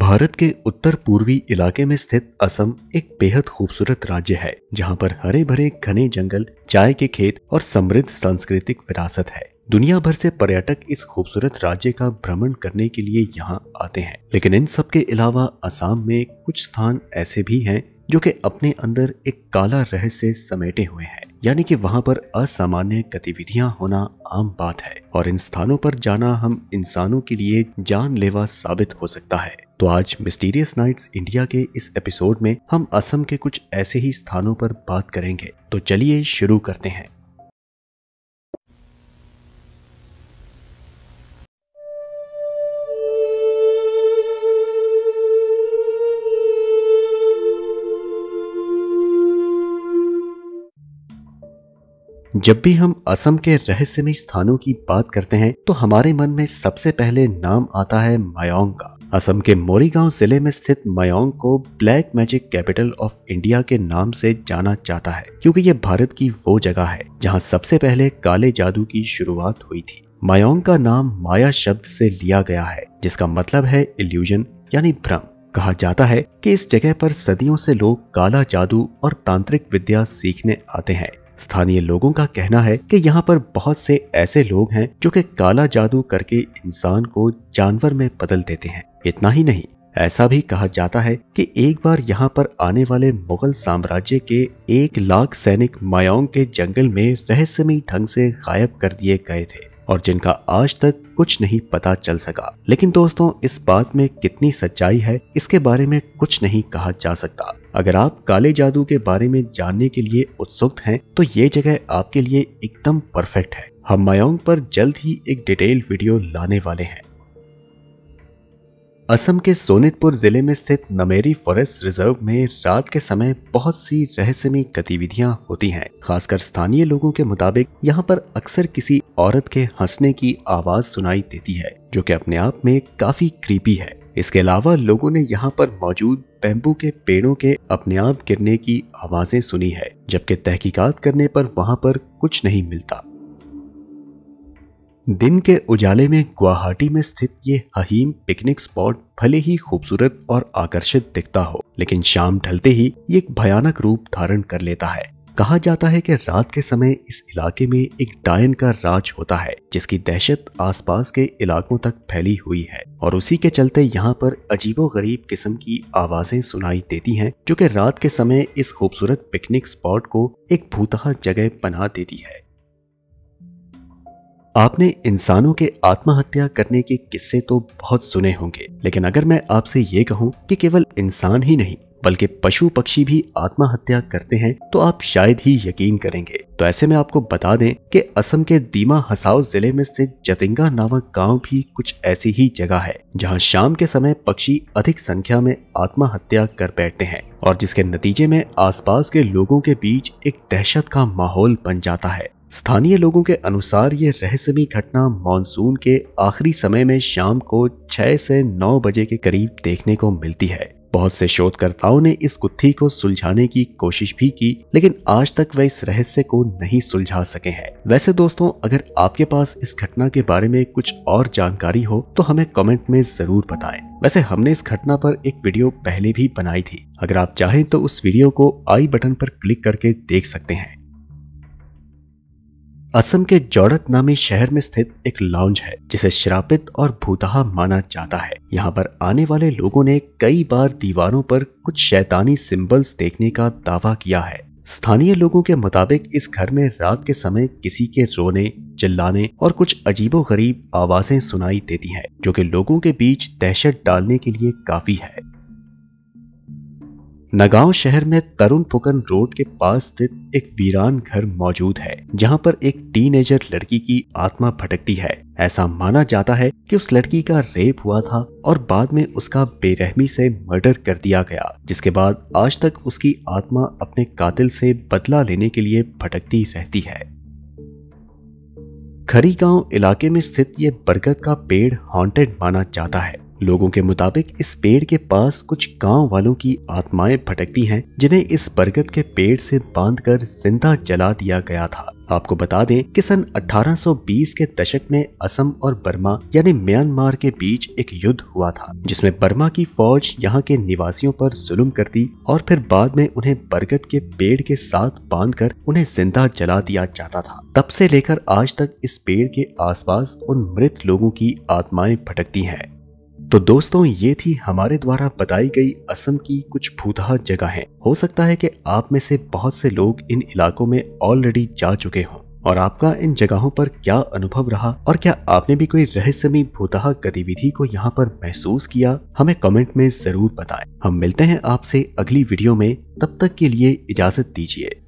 भारत के उत्तर पूर्वी इलाके में स्थित असम एक बेहद खूबसूरत राज्य है जहाँ पर हरे भरे घने जंगल चाय के खेत और समृद्ध सांस्कृतिक विरासत है दुनिया भर से पर्यटक इस खूबसूरत राज्य का भ्रमण करने के लिए यहाँ आते हैं लेकिन इन सब के अलावा असम में कुछ स्थान ऐसे भी हैं जो कि अपने अंदर एक काला रहस्य समेटे हुए हैं यानी कि वहां पर असामान्य गतिविधियां होना आम बात है और इन स्थानों पर जाना हम इंसानों के लिए जानलेवा साबित हो सकता है तो आज मिस्टीरियस नाइट्स इंडिया के इस एपिसोड में हम असम के कुछ ऐसे ही स्थानों पर बात करेंगे तो चलिए शुरू करते हैं जब भी हम असम के रहस्यमय स्थानों की बात करते हैं तो हमारे मन में सबसे पहले नाम आता है मयोंग का असम के मोरीगांव जिले में स्थित मयोंग को black magic capital of India के नाम से जाना जाता है क्योंकि ये भारत की वो जगह है जहां सबसे पहले काले जादू की शुरुआत हुई थी मयोंग का नाम माया शब्द से लिया गया है जिसका मतलब है इल्यूजन यानी भ्रम कहा जाता है कि इस जगह पर सदियों से लोग काला जादू और तांत्रिक विद्या सीखने आते हैं स्थानीय लोगों का कहना है कि यहाँ पर बहुत से ऐसे लोग हैं जो कि काला जादू करके इंसान को जानवर में बदल देते हैं इतना ही नहीं ऐसा भी कहा जाता है कि एक बार यहाँ पर आने वाले मुगल साम्राज्य के एक लाख सैनिक मायोंग के जंगल में रहस्यमय ढंग से गायब कर दिए गए थे और जिनका आज तक कुछ नहीं पता चल सका लेकिन दोस्तों इस बात में कितनी सच्चाई है इसके बारे में कुछ नहीं कहा जा सकता अगर आप काले जादू के बारे में जानने के लिए उत्सुक हैं तो ये जगह आपके लिए एकदम परफेक्ट है हम मयोंग पर जल्द ही एक डिटेल वीडियो लाने वाले हैं असम के सोनितपुर जिले में स्थित नमेरी फॉरेस्ट रिजर्व में रात के समय बहुत सी रहस्यमय गतिविधियां होती हैं खासकर स्थानीय लोगों के मुताबिक यहां पर अक्सर किसी औरत के हंसने की आवाज सुनाई देती है जो कि अपने आप में काफी क्रीपी है इसके अलावा लोगों ने यहाँ पर मौजूद बैम्बू के पेड़ों के अपने आप गिरने की आवाजें सुनी है जबकि तहकीकात करने पर वहां पर कुछ नहीं मिलता दिन के उजाले में गुवाहाटी में स्थित ये हहीम पिकनिक स्पॉट भले ही खूबसूरत और आकर्षित दिखता हो लेकिन शाम ढलते ही ये एक भयानक रूप धारण कर लेता है कहा जाता है कि रात के समय इस इलाके में एक डायन का राज होता है जिसकी दहशत आसपास के इलाकों तक फैली हुई है और उसी के चलते यहाँ पर अजीबो गरीब किस्म की आवाजें सुनाई देती हैं जो कि रात के समय इस खूबसूरत पिकनिक स्पॉट को एक भूतहा जगह बना देती है आपने इंसानों के आत्महत्या करने के किस्से तो बहुत सुने होंगे लेकिन अगर मैं आपसे ये कहूँ कि केवल इंसान ही नहीं बल्कि पशु पक्षी भी आत्महत्या करते हैं तो आप शायद ही यकीन करेंगे तो ऐसे में आपको बता दें कि असम के दीमा हसाओ जिले में स्थित जतिंगा नामक गांव भी कुछ ऐसी ही जगह है जहां शाम के समय पक्षी अधिक संख्या में आत्महत्या कर बैठते हैं और जिसके नतीजे में आस के लोगों के बीच एक दहशत का माहौल बन जाता है स्थानीय लोगों के अनुसार ये रहस्यमी घटना मानसून के आखिरी समय में शाम को 6 से 9 बजे के करीब देखने को मिलती है बहुत से शोधकर्ताओं ने इस गुत्थी को सुलझाने की कोशिश भी की लेकिन आज तक वह इस रहस्य को नहीं सुलझा सके हैं वैसे दोस्तों अगर आपके पास इस घटना के बारे में कुछ और जानकारी हो तो हमें कमेंट में जरूर बताएं। वैसे हमने इस घटना पर एक वीडियो पहले भी बनाई थी अगर आप चाहें तो उस वीडियो को आई बटन पर क्लिक करके देख सकते हैं असम के जौड़त नामी शहर में स्थित एक लॉन्ज है जिसे श्रापित और भूतहा माना जाता है यहाँ पर आने वाले लोगों ने कई बार दीवारों पर कुछ शैतानी सिंबल्स देखने का दावा किया है स्थानीय लोगों के मुताबिक इस घर में रात के समय किसी के रोने चिल्लाने और कुछ अजीबो गरीब आवाजें सुनाई देती हैं, जो कि लोगों के बीच दहशत डालने के लिए काफी है नगांव शहर में तरुण पुकन रोड के पास स्थित एक वीरान घर मौजूद है जहां पर एक टीनेजर लड़की की आत्मा भटकती है ऐसा माना जाता है कि उस लड़की का रेप हुआ था और बाद में उसका बेरहमी से मर्डर कर दिया गया जिसके बाद आज तक उसकी आत्मा अपने कातिल से बदला लेने के लिए भटकती रहती है खरी गांव इलाके में स्थित ये बरगद का पेड़ हॉन्टेड माना जाता है लोगों के मुताबिक इस पेड़ के पास कुछ गांव वालों की आत्माएं भटकती हैं जिन्हें इस बरगद के पेड़ से बांधकर जिंदा जला दिया गया था आपको बता दें कि सन 1820 के दशक में असम और बर्मा यानी म्यांमार के बीच एक युद्ध हुआ था जिसमें बर्मा की फौज यहाँ के निवासियों पर जुल्म करती और फिर बाद में उन्हें बरगद के पेड़ के साथ बांधकर उन्हें जिंदा जला दिया जाता था तब से लेकर आज तक इस पेड़ के आसपास उन मृत लोगों की आत्माएं भटकती हैं तो दोस्तों ये थी हमारे द्वारा बताई गई असम की कुछ भूतहा जगहें हो सकता है कि आप में से बहुत से लोग इन इलाकों में ऑलरेडी जा चुके हों और आपका इन जगहों पर क्या अनुभव रहा और क्या आपने भी कोई रहस्यमी भूतहा गतिविधि को यहाँ पर महसूस किया हमें कमेंट में जरूर बताएं हम मिलते हैं आपसे अगली वीडियो में तब तक के लिए इजाजत दीजिए